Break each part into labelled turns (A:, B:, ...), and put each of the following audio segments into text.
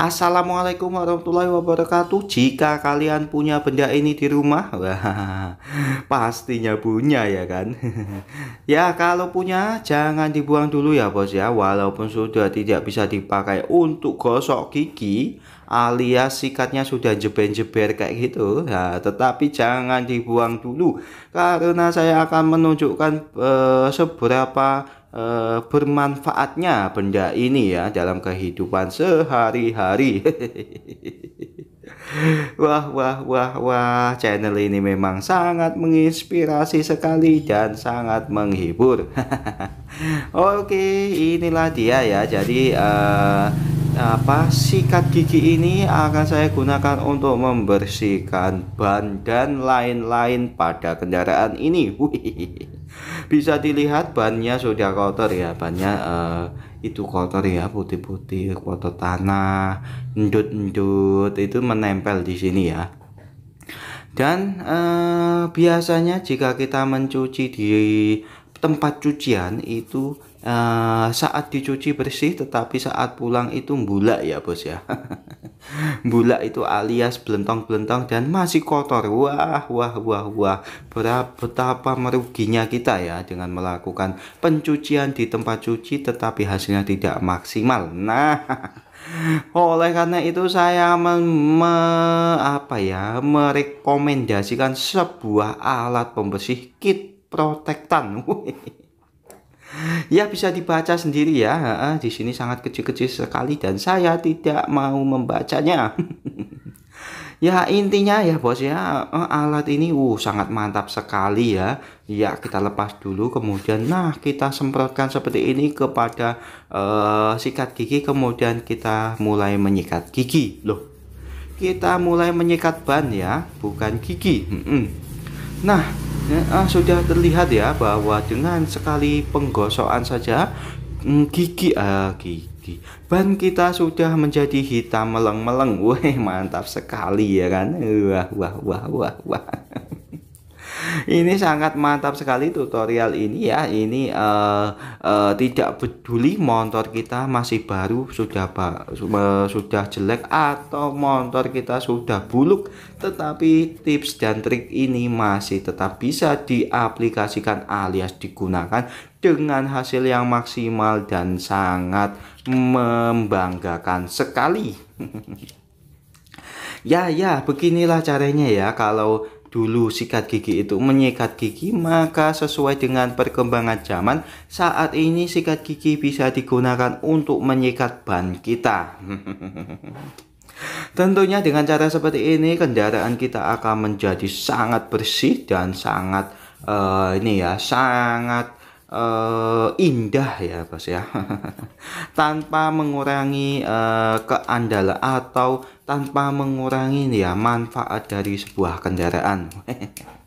A: Assalamualaikum warahmatullahi wabarakatuh. Jika kalian punya benda ini di rumah, wah, pastinya punya ya kan. ya kalau punya jangan dibuang dulu ya bos ya. Walaupun sudah tidak bisa dipakai untuk gosok gigi alias sikatnya sudah jeber-jeber kayak gitu. Ya, tetapi jangan dibuang dulu karena saya akan menunjukkan eh, seberapa eh, bermanfaatnya benda ini ya dalam kehidupan sehari-hari. Wah, wah, wah, wah, channel ini memang sangat menginspirasi sekali dan sangat menghibur. Oke, inilah dia ya. Jadi, uh, apa sikat gigi ini akan saya gunakan untuk membersihkan ban dan lain-lain pada kendaraan ini. bisa dilihat bannya sudah kotor ya bannya uh, itu kotor ya putih-putih kotor tanah endut-endut itu menempel di sini ya dan eh, biasanya jika kita mencuci di tempat cucian itu Uh, saat dicuci bersih tetapi saat pulang itu bulak ya bos ya bulak itu alias belentong-belentong dan masih kotor wah wah wah wah Berapa, betapa meruginya kita ya dengan melakukan pencucian di tempat cuci tetapi hasilnya tidak maksimal nah oleh karena itu saya me, me, apa ya merekomendasikan sebuah alat pembersih kit protektan ya bisa dibaca sendiri ya. Di sini sangat kecil-kecil sekali dan saya tidak mau membacanya. ya intinya ya bos ya eh, alat ini uh sangat mantap sekali ya ya kita lepas dulu kemudian nah kita semprotkan seperti ini kepada uh, sikat gigi kemudian kita mulai menyikat gigi loh kita mulai menyikat ban ya bukan gigi nah Nah, sudah terlihat ya bahwa dengan sekali penggosokan saja mm, gigi ah, gigi ban kita sudah menjadi hitam meleng-meleng. Wah, mantap sekali ya kan. Wah, wah, wah, wah, wah ini sangat mantap sekali tutorial ini ya ini uh, uh, tidak peduli motor kita masih baru sudah uh, sudah jelek atau motor kita sudah buluk tetapi tips dan trik ini masih tetap bisa diaplikasikan alias digunakan dengan hasil yang maksimal dan sangat membanggakan sekali. ya, ya, beginilah caranya ya kalau dulu sikat gigi itu menyikat gigi, maka sesuai dengan perkembangan zaman, saat ini sikat gigi bisa digunakan untuk menyikat ban kita. Tentunya dengan cara seperti ini kendaraan kita akan menjadi sangat bersih dan sangat uh, ini ya, sangat uh, indah ya bos ya tanpa mengurangi uh, eh, keandalan atau tanpa mengurangi ya manfaat dari sebuah kendaraan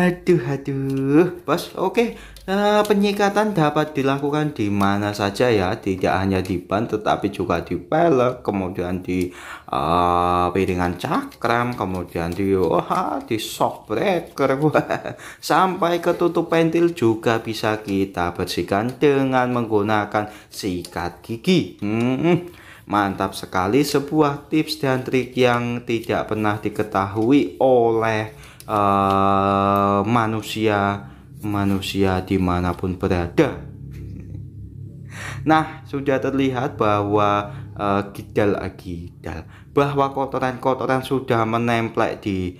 A: Aduh, aduh, bos. Oke, uh, penyikatan dapat dilakukan di mana saja ya, tidak hanya di ban, tetapi juga di pelek, kemudian di uh, piringan cakram, kemudian di wah, di shock breaker, sampai ke tutup pentil juga bisa kita bersihkan dengan menggunakan sikat gigi. Hmm. Mantap sekali sebuah tips dan trik yang tidak pernah diketahui oleh Eh, manusia manusia dimanapun berada. Nah, sudah terlihat bahwa uh, lagi bahwa kotoran-kotoran sudah menempel di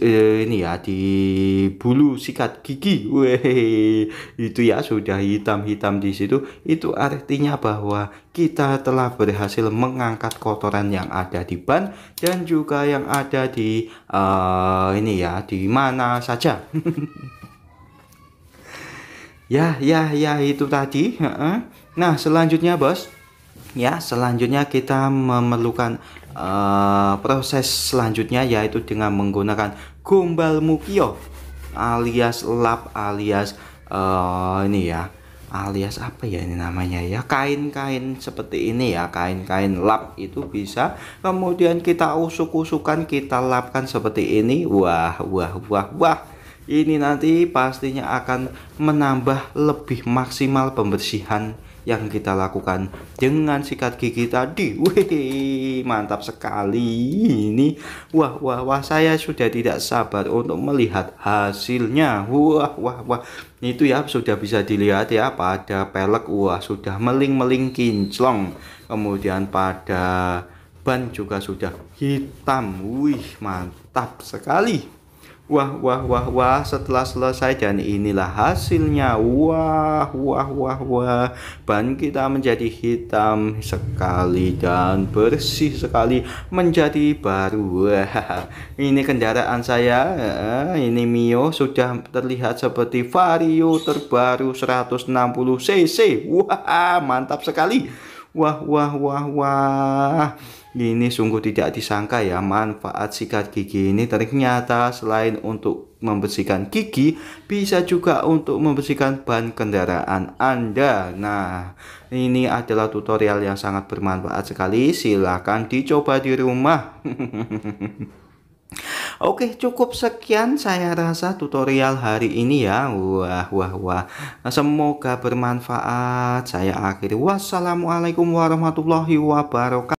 A: eh, ini ya di bulu sikat gigi weh itu ya sudah hitam-hitam di situ itu artinya bahwa kita telah berhasil mengangkat kotoran yang ada di ban dan juga yang ada di uh, ini ya di mana saja ya ya ya itu tadi nah selanjutnya bos ya selanjutnya kita memerlukan uh, proses selanjutnya yaitu dengan menggunakan gombal mukio alias lap alias uh, ini ya alias apa ya ini namanya ya kain-kain seperti ini ya kain-kain lap itu bisa kemudian kita usuk-usukan kita lapkan seperti ini wah wah wah wah ini nanti pastinya akan menambah lebih maksimal pembersihan yang kita lakukan dengan sikat gigi tadi. Wih, mantap sekali ini. Wah, wah, wah, saya sudah tidak sabar untuk melihat hasilnya. Wah, wah, wah. Itu ya sudah bisa dilihat ya pada pelek wah sudah meling-meling kinclong. Kemudian pada ban juga sudah hitam. Wih, mantap sekali. Wah, wah, wah, wah, setelah selesai dan inilah hasilnya. Wah, wah, wah, wah. Ban kita menjadi hitam sekali dan bersih sekali menjadi baru. Wah, ini kendaraan saya, eh, ini Mio sudah terlihat seperti Vario terbaru 160 cc. Wah, mantap sekali. Wah, wah, wah, wah. Ini sungguh tidak disangka ya manfaat sikat gigi ini ternyata selain untuk membersihkan gigi bisa juga untuk membersihkan ban kendaraan Anda. Nah, ini adalah tutorial yang sangat bermanfaat sekali. Silahkan dicoba di rumah. Oke cukup sekian saya rasa tutorial hari ini ya Wah wah wah Semoga bermanfaat Saya akhiri Wassalamualaikum warahmatullahi wabarakatuh